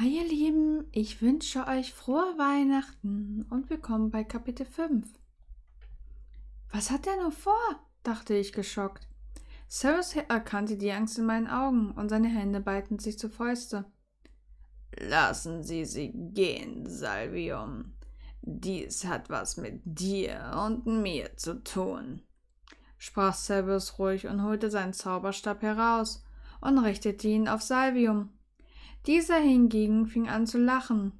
Hi ihr Lieben, ich wünsche euch frohe Weihnachten und willkommen bei Kapitel 5. Was hat er nur vor? dachte ich geschockt. Cyrus erkannte die Angst in meinen Augen und seine Hände ballten sich zu Fäuste. Lassen Sie sie gehen, Salvium. Dies hat was mit dir und mir zu tun, sprach Cerberus ruhig und holte seinen Zauberstab heraus und richtete ihn auf Salvium. Dieser hingegen fing an zu lachen.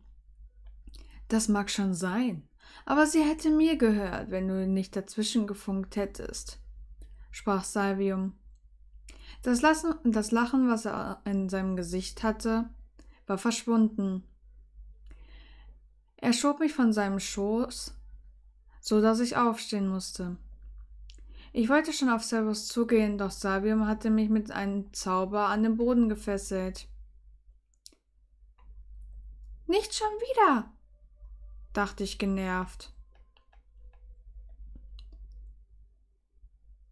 Das mag schon sein, aber sie hätte mir gehört, wenn du nicht dazwischen gefunkt hättest, sprach Salvium. Das, Lassen, das Lachen, was er in seinem Gesicht hatte, war verschwunden. Er schob mich von seinem Schoß, so dass ich aufstehen musste. Ich wollte schon auf Servus zugehen, doch Sabium hatte mich mit einem Zauber an den Boden gefesselt. Nicht schon wieder, dachte ich genervt.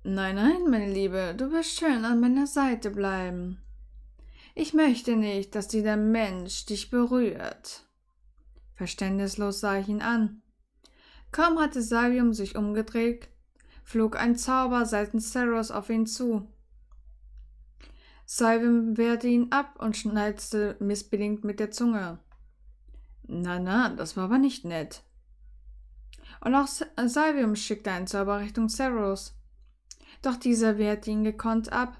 Nein, nein, meine Liebe, du wirst schön an meiner Seite bleiben. Ich möchte nicht, dass dieser Mensch dich berührt. Verständnislos sah ich ihn an. Kaum hatte Savium sich umgedreht, flog ein Zauber seitens Seros auf ihn zu. Savium wehrte ihn ab und schneizte missbedingt mit der Zunge. Na, na, das war aber nicht nett. Und auch äh, Salvium schickte einen Zauber Richtung Cerros. Doch dieser wehrte ihn gekonnt ab.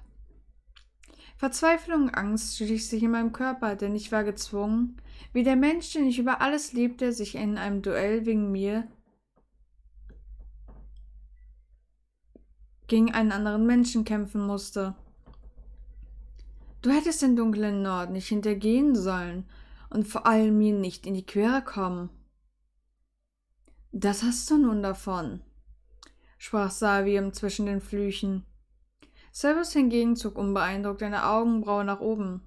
Verzweiflung und Angst schlich sich in meinem Körper, denn ich war gezwungen, wie der Mensch, den ich über alles liebte, sich in einem Duell wegen mir gegen einen anderen Menschen kämpfen musste. Du hättest den dunklen Nord nicht hintergehen sollen, und vor allem mir nicht in die Quere kommen. Das hast du nun davon, sprach Savium zwischen den Flüchen. Servus hingegen zog unbeeindruckt eine Augenbraue nach oben.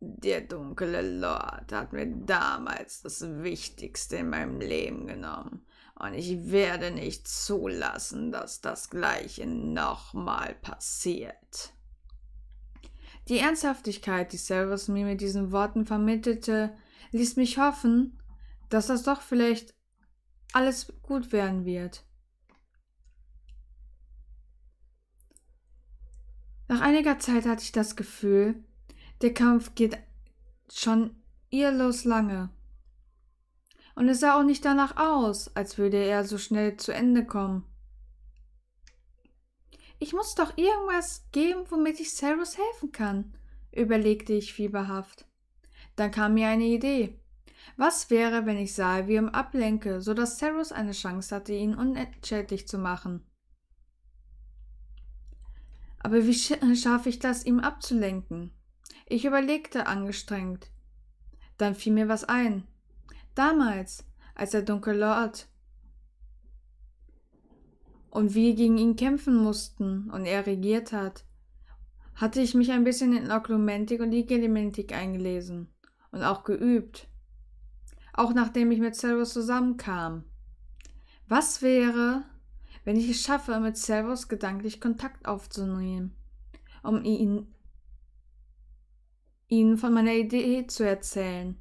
Der dunkle Lord hat mir damals das Wichtigste in meinem Leben genommen, und ich werde nicht zulassen, dass das gleiche nochmal passiert. Die Ernsthaftigkeit, die Servus mir mit diesen Worten vermittelte, ließ mich hoffen, dass das doch vielleicht alles gut werden wird. Nach einiger Zeit hatte ich das Gefühl, der Kampf geht schon irrlos lange. Und es sah auch nicht danach aus, als würde er so schnell zu Ende kommen. Ich muss doch irgendwas geben, womit ich Cyrus helfen kann, überlegte ich fieberhaft. Dann kam mir eine Idee. Was wäre, wenn ich Salvium ablenke, sodass dass Cyrus eine Chance hatte, ihn unentschädlich zu machen? Aber wie äh, schaffe ich das, ihm abzulenken? Ich überlegte angestrengt. Dann fiel mir was ein. Damals, als der dunkle Lord und wir gegen ihn kämpfen mussten und er regiert hat, hatte ich mich ein bisschen in Oklumentik und Igelimentik eingelesen und auch geübt. Auch nachdem ich mit Servus zusammenkam. Was wäre, wenn ich es schaffe, mit Servus gedanklich Kontakt aufzunehmen, um ihn, ihnen von meiner Idee zu erzählen?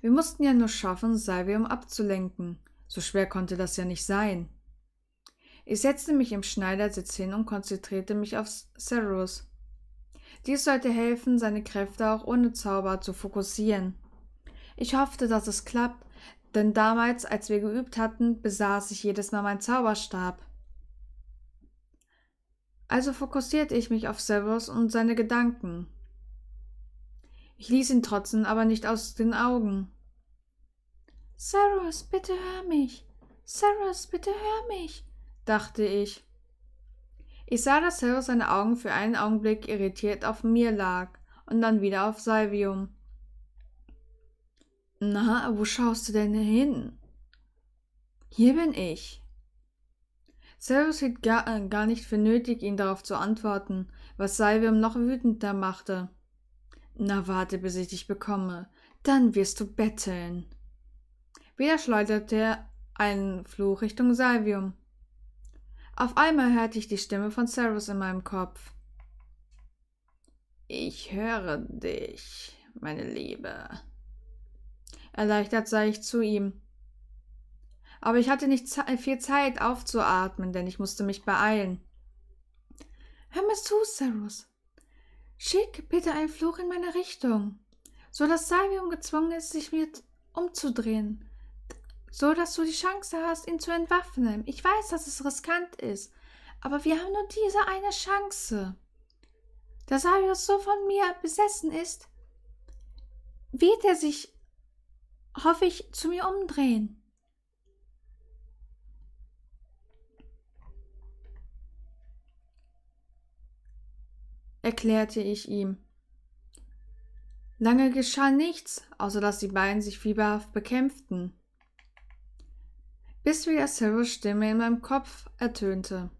Wir mussten ja nur schaffen, Salvium abzulenken so schwer konnte das ja nicht sein. Ich setzte mich im Schneidersitz hin und konzentrierte mich auf Cerus. Dies sollte helfen, seine Kräfte auch ohne Zauber zu fokussieren. Ich hoffte, dass es klappt, denn damals, als wir geübt hatten, besaß ich jedes Mal meinen Zauberstab. Also fokussierte ich mich auf Severus und seine Gedanken. Ich ließ ihn trotzdem aber nicht aus den Augen. Saros, bitte hör mich. Saros, bitte hör mich, dachte ich. Ich sah, dass Saros seine Augen für einen Augenblick irritiert auf mir lag und dann wieder auf Salvium. Na, wo schaust du denn hin? Hier bin ich. Cyrus hielt gar, äh, gar nicht für nötig, ihn darauf zu antworten, was Salvium noch wütender machte. Na, warte, bis ich dich bekomme. Dann wirst du betteln. Wieder schleuderte einen Fluch Richtung Salvium. Auf einmal hörte ich die Stimme von Cyrus in meinem Kopf. Ich höre dich, meine Liebe. Erleichtert sah ich zu ihm. Aber ich hatte nicht viel Zeit aufzuatmen, denn ich musste mich beeilen. Hör mir zu, Cyrus. Schick bitte einen Fluch in meine Richtung, so dass Salvium gezwungen ist, sich mir umzudrehen so dass du die Chance hast, ihn zu entwaffnen. Ich weiß, dass es riskant ist, aber wir haben nur diese eine Chance. Da Sarius so von mir besessen ist, wird er sich, hoffe ich, zu mir umdrehen. erklärte ich ihm. Lange geschah nichts, außer dass die beiden sich fieberhaft bekämpften bis wieder Cyrils Stimme in meinem Kopf ertönte.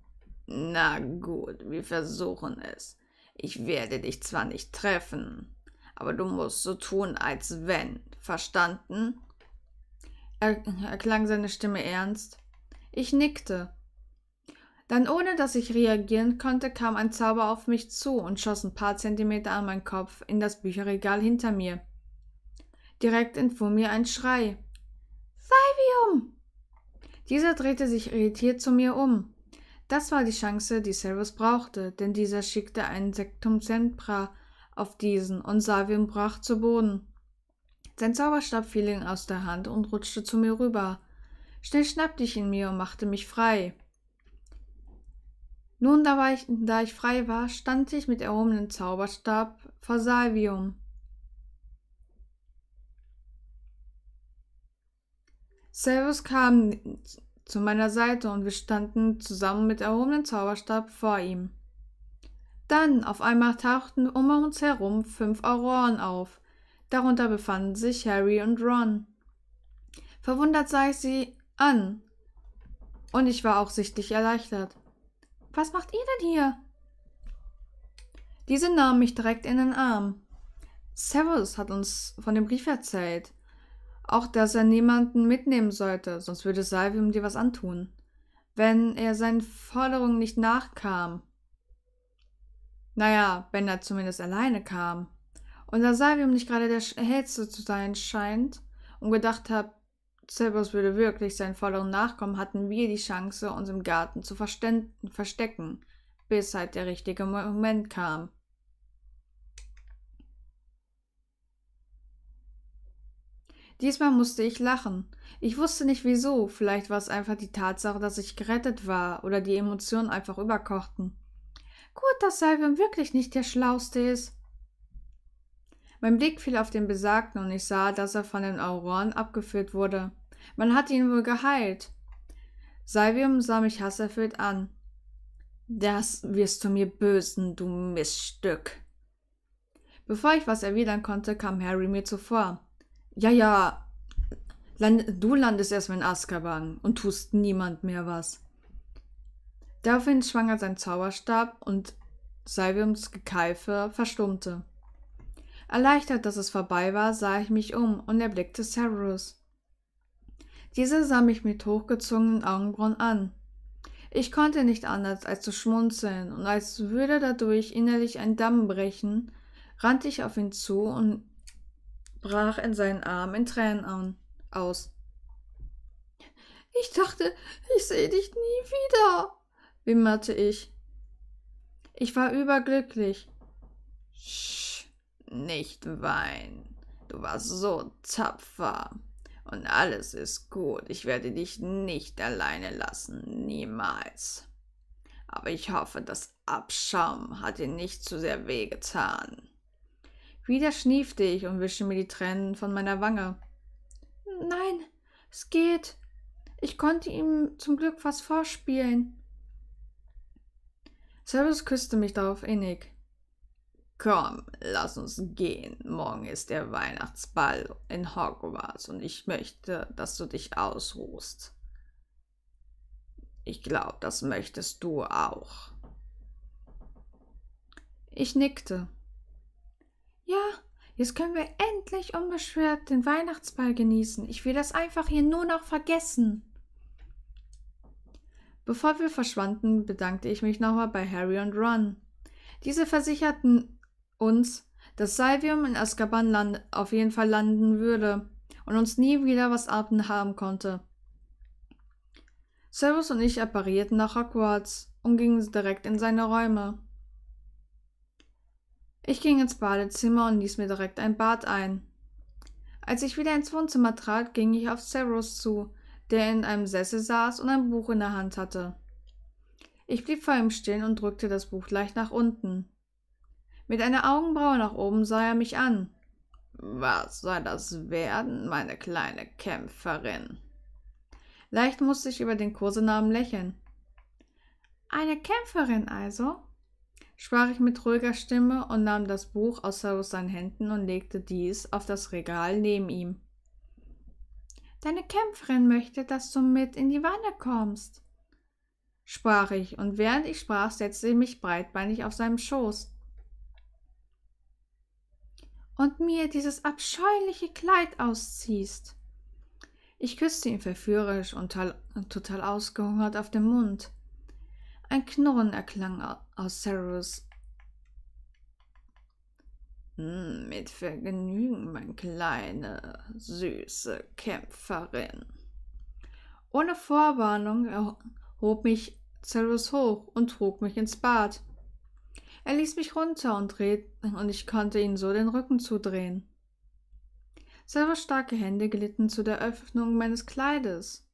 Na gut, wir versuchen es. Ich werde dich zwar nicht treffen, aber du musst so tun, als wenn. Verstanden? Er, erklang seine Stimme ernst. Ich nickte. Dann, ohne dass ich reagieren konnte, kam ein Zauber auf mich zu und schoss ein paar Zentimeter an meinen Kopf in das Bücherregal hinter mir. Direkt entfuhr mir ein Schrei. Salvium! Dieser drehte sich irritiert zu mir um. Das war die Chance, die Servus brauchte, denn dieser schickte einen Sektum Sempra auf diesen und Savium brach zu Boden. Sein Zauberstab fiel ihm aus der Hand und rutschte zu mir rüber. Schnell schnappte ich ihn mir und machte mich frei. Nun, da ich, da ich frei war, stand ich mit erhobenem Zauberstab vor Salvium. Servus kam zu meiner Seite und wir standen zusammen mit erhobenem Zauberstab vor ihm. Dann auf einmal tauchten um uns herum fünf Auroren auf. Darunter befanden sich Harry und Ron. Verwundert sah ich sie an. Und ich war auch sichtlich erleichtert. Was macht ihr denn hier? Diese nahm mich direkt in den Arm. Servus hat uns von dem Brief erzählt. Auch, dass er niemanden mitnehmen sollte, sonst würde Salvium dir was antun. Wenn er seinen Forderungen nicht nachkam. Naja, wenn er zumindest alleine kam. Und da Salvium nicht gerade der Hellste zu sein scheint und gedacht hat, Cerberus würde wirklich seinen Forderungen nachkommen, hatten wir die Chance, uns im Garten zu verstecken, bis halt der richtige Moment kam. Diesmal musste ich lachen. Ich wusste nicht wieso, vielleicht war es einfach die Tatsache, dass ich gerettet war oder die Emotionen einfach überkochten. Gut, dass Salvium wirklich nicht der Schlauste ist. Mein Blick fiel auf den Besagten und ich sah, dass er von den Auroren abgeführt wurde. Man hat ihn wohl geheilt. Salvium sah mich hasserfüllt an. Das wirst du mir bösen, du Miststück. Bevor ich was erwidern konnte, kam Harry mir zuvor ja, ja, du landest erstmal in Azkaban und tust niemand mehr was. Daraufhin schwang er seinen Zauberstab und Salviums Gekeife verstummte. Erleichtert, dass es vorbei war, sah ich mich um und erblickte Severus. Dieser sah mich mit hochgezogenen Augenbrauen an. Ich konnte nicht anders, als zu schmunzeln, und als würde dadurch innerlich ein Damm brechen, rannte ich auf ihn zu und brach in seinen Armen in Tränen aus. Ich dachte, ich sehe dich nie wieder, wimmerte ich. Ich war überglücklich. Sch, nicht weinen. Du warst so tapfer. Und alles ist gut. Ich werde dich nicht alleine lassen. Niemals. Aber ich hoffe, das Abschaum hat dir nicht zu sehr wehgetan. Wieder schniefte ich und wischte mir die Tränen von meiner Wange. Nein, es geht. Ich konnte ihm zum Glück was vorspielen. Servus küsste mich darauf innig. Komm, lass uns gehen. Morgen ist der Weihnachtsball in Hogwarts und ich möchte, dass du dich ausruhst. Ich glaube, das möchtest du auch. Ich nickte. Jetzt können wir endlich unbeschwert den Weihnachtsball genießen. Ich will das einfach hier nur noch vergessen. Bevor wir verschwanden, bedankte ich mich nochmal bei Harry und Ron. Diese versicherten uns, dass Salvium in Azkaban auf jeden Fall landen würde und uns nie wieder was abend haben konnte. Servus und ich apparierten nach Hogwarts und gingen direkt in seine Räume. Ich ging ins Badezimmer und ließ mir direkt ein Bad ein. Als ich wieder ins Wohnzimmer trat, ging ich auf Cerus zu, der in einem Sessel saß und ein Buch in der Hand hatte. Ich blieb vor ihm stehen und drückte das Buch leicht nach unten. Mit einer Augenbraue nach oben sah er mich an. Was soll das werden, meine kleine Kämpferin? Leicht musste ich über den Kursenamen lächeln. Eine Kämpferin also? sprach ich mit ruhiger Stimme und nahm das Buch aus seinen Händen und legte dies auf das Regal neben ihm. Deine Kämpferin möchte, dass du mit in die Wanne kommst, sprach ich, und während ich sprach, setzte ich mich breitbeinig auf seinem Schoß. Und mir dieses abscheuliche Kleid ausziehst. Ich küsste ihn verführerisch und total ausgehungert auf den Mund. Ein Knurren erklang aus Cerberus. Hm, mit Vergnügen, mein kleine, süße Kämpferin. Ohne Vorwarnung hob mich Cerberus hoch und trug mich ins Bad. Er ließ mich runter und, dreht, und ich konnte ihm so den Rücken zudrehen. Cerberus starke Hände glitten zu der Öffnung meines Kleides.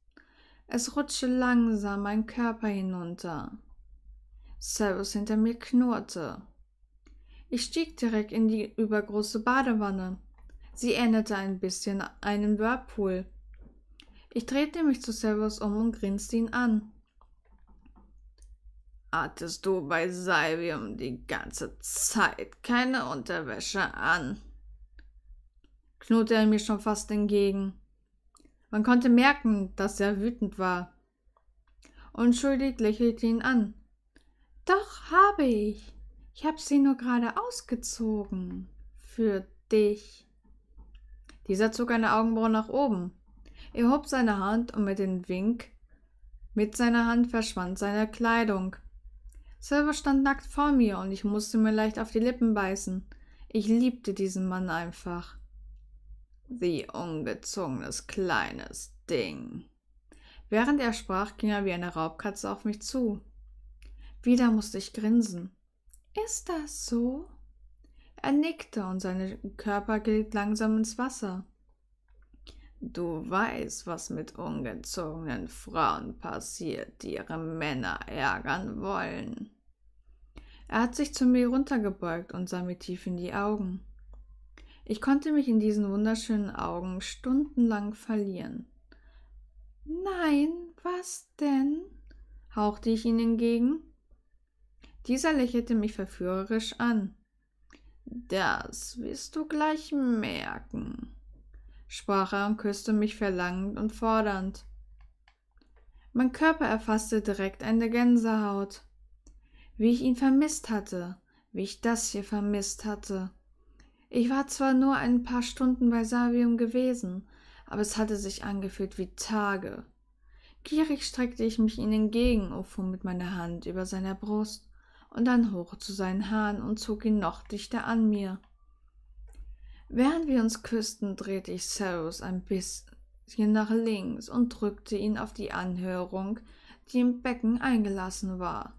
Es rutschte langsam mein Körper hinunter. Servus hinter mir knurrte. Ich stieg direkt in die übergroße Badewanne. Sie ähnelte ein bisschen einem Whirlpool. Ich drehte mich zu Servus um und grinste ihn an. Hattest du bei Salvium die ganze Zeit keine Unterwäsche an? knurrte er mir schon fast entgegen. Man konnte merken, dass er wütend war. Unschuldig lächelte ihn an. Doch habe ich. Ich habe sie nur gerade ausgezogen. Für dich. Dieser zog eine Augenbraue nach oben. Er hob seine Hand und mit dem Wink mit seiner Hand verschwand seine Kleidung. Silver stand nackt vor mir und ich musste mir leicht auf die Lippen beißen. Ich liebte diesen Mann einfach. Sie ungezogenes kleines Ding. Während er sprach, ging er wie eine Raubkatze auf mich zu. Wieder musste ich grinsen. Ist das so? Er nickte und sein Körper glitt langsam ins Wasser. Du weißt, was mit ungezogenen Frauen passiert, die ihre Männer ärgern wollen. Er hat sich zu mir runtergebeugt und sah mir tief in die Augen. Ich konnte mich in diesen wunderschönen Augen stundenlang verlieren. Nein, was denn? hauchte ich ihn entgegen. Dieser lächelte mich verführerisch an. Das wirst du gleich merken, sprach er und küsste mich verlangend und fordernd. Mein Körper erfasste direkt eine Gänsehaut. Wie ich ihn vermisst hatte, wie ich das hier vermisst hatte. Ich war zwar nur ein paar Stunden bei Savium gewesen, aber es hatte sich angefühlt wie Tage. Gierig streckte ich mich ihm entgegen und fuhr mit meiner Hand über seiner Brust und dann hoch zu seinen Haaren und zog ihn noch dichter an mir. Während wir uns küssten, drehte ich Cyrus ein bisschen nach links und drückte ihn auf die Anhörung, die im Becken eingelassen war.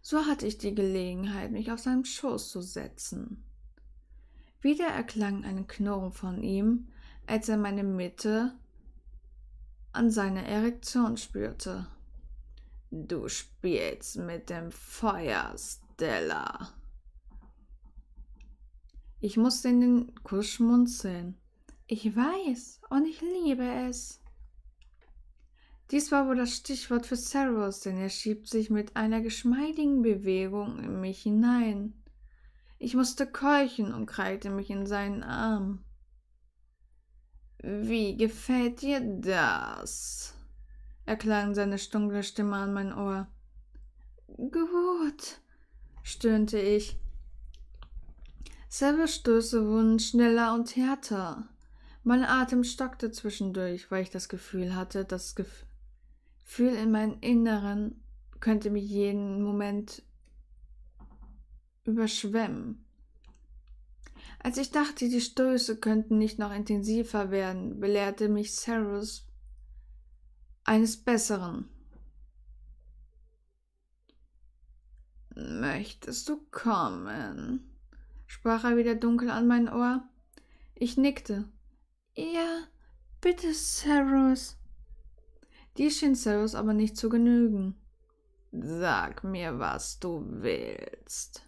So hatte ich die Gelegenheit, mich auf seinem Schoß zu setzen. Wieder erklang ein Knurren von ihm, als er meine Mitte an seiner Erektion spürte. Du spielst mit dem Feuer, Stella. Ich musste in den Kuss schmunzeln. Ich weiß und ich liebe es. Dies war wohl das Stichwort für Cerberus, denn er schiebt sich mit einer geschmeidigen Bewegung in mich hinein. Ich musste keuchen und krallte mich in seinen Arm. Wie gefällt dir das? erklang seine stunkle Stimme an mein Ohr. Gut, stöhnte ich. Stöße wurden schneller und härter. Mein Atem stockte zwischendurch, weil ich das Gefühl hatte, das Gefühl in meinem Inneren könnte mich jeden Moment überschwemmen. Als ich dachte, die Stöße könnten nicht noch intensiver werden, belehrte mich Cyrus eines Besseren. Möchtest du kommen? sprach er wieder dunkel an mein Ohr. Ich nickte. Ja, bitte, Cyrus. Dies schien Cyrus aber nicht zu genügen. Sag mir, was du willst.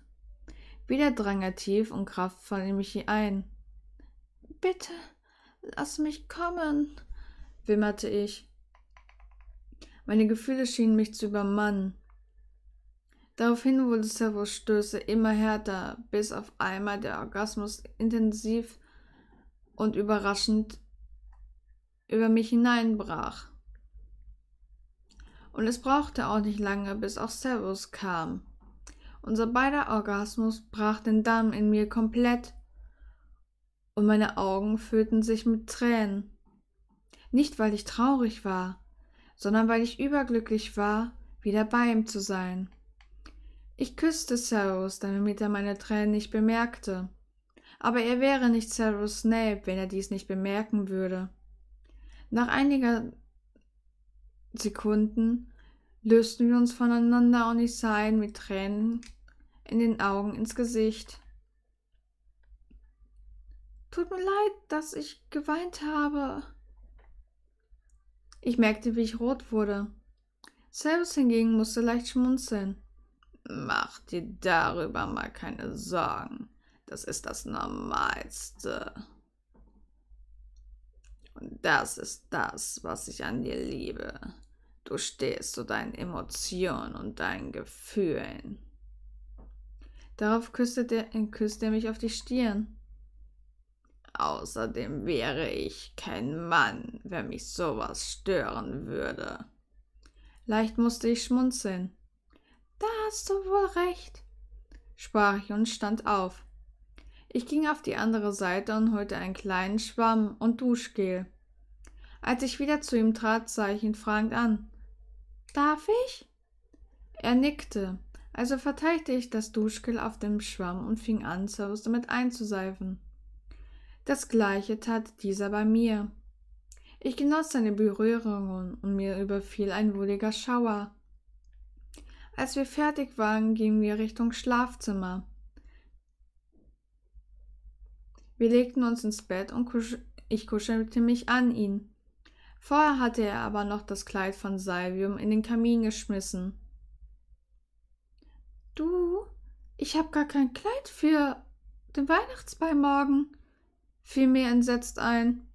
Wieder drang er tief und kraftvoll in Michi ein. Bitte, lass mich kommen, wimmerte ich. Meine Gefühle schienen mich zu übermannen. Daraufhin wurde Servos Stöße immer härter, bis auf einmal der Orgasmus intensiv und überraschend über mich hineinbrach. Und es brauchte auch nicht lange, bis auch Servus kam. Unser beider Orgasmus brach den Damm in mir komplett und meine Augen füllten sich mit Tränen. Nicht, weil ich traurig war, sondern weil ich überglücklich war, wieder bei ihm zu sein. Ich küsste Cerus, damit er meine Tränen nicht bemerkte. Aber er wäre nicht Cerus Snape, wenn er dies nicht bemerken würde. Nach einiger Sekunden lösten wir uns voneinander und ich sah ihn mit Tränen in den Augen ins Gesicht. Tut mir leid, dass ich geweint habe. Ich merkte, wie ich rot wurde. Selbst hingegen musste leicht schmunzeln. Mach dir darüber mal keine Sorgen. Das ist das Normalste. Und das ist das, was ich an dir liebe. Du stehst zu deinen Emotionen und deinen Gefühlen. Darauf küsste, der, äh, küsste er mich auf die Stirn. Außerdem wäre ich kein Mann, wenn mich sowas stören würde. Leicht musste ich schmunzeln. Da hast du wohl recht, sprach ich und stand auf. Ich ging auf die andere Seite und holte einen kleinen Schwamm und Duschgel. Als ich wieder zu ihm trat, sah ich ihn fragend an. Darf ich? Er nickte, also verteilte ich das Duschgel auf dem Schwamm und fing an, Servus damit einzuseifen. Das gleiche tat dieser bei mir. Ich genoss seine Berührungen und mir überfiel ein wohliger Schauer. Als wir fertig waren, gingen wir Richtung Schlafzimmer. Wir legten uns ins Bett und kusch ich kuschelte mich an ihn. Vorher hatte er aber noch das Kleid von Salvium in den Kamin geschmissen. Du, ich habe gar kein Kleid für den Weihnachtsball morgen, fiel mir entsetzt ein.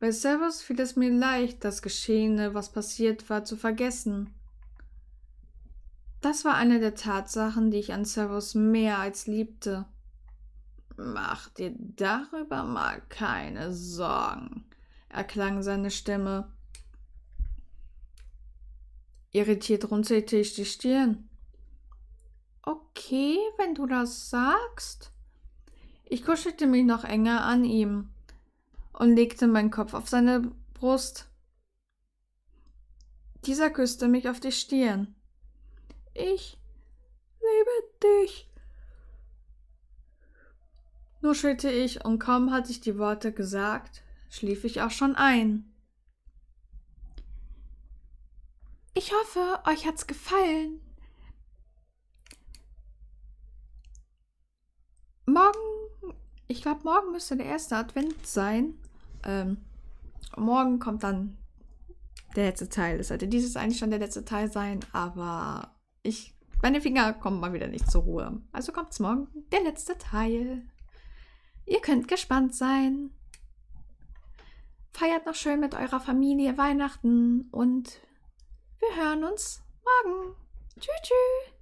Bei Servus fiel es mir leicht, das Geschehene, was passiert war, zu vergessen. Das war eine der Tatsachen, die ich an Servus mehr als liebte. Mach dir darüber mal keine Sorgen, erklang seine Stimme. Irritiert runzelte ich die Stirn. Okay, wenn du das sagst. Ich kuschelte mich noch enger an ihm und legte meinen Kopf auf seine Brust. Dieser küsste mich auf die Stirn. Ich liebe dich. Nuschelte ich und kaum hatte ich die Worte gesagt, schlief ich auch schon ein. Ich hoffe, euch hat's gefallen. Morgen, ich glaube, morgen müsste der erste Advent sein. Ähm, morgen kommt dann der letzte Teil. Es sollte dieses eigentlich schon der letzte Teil sein, aber ich, meine Finger kommen mal wieder nicht zur Ruhe. Also kommt's morgen, der letzte Teil. Ihr könnt gespannt sein. Feiert noch schön mit eurer Familie Weihnachten und wir hören uns morgen. Tschüss, tschüss.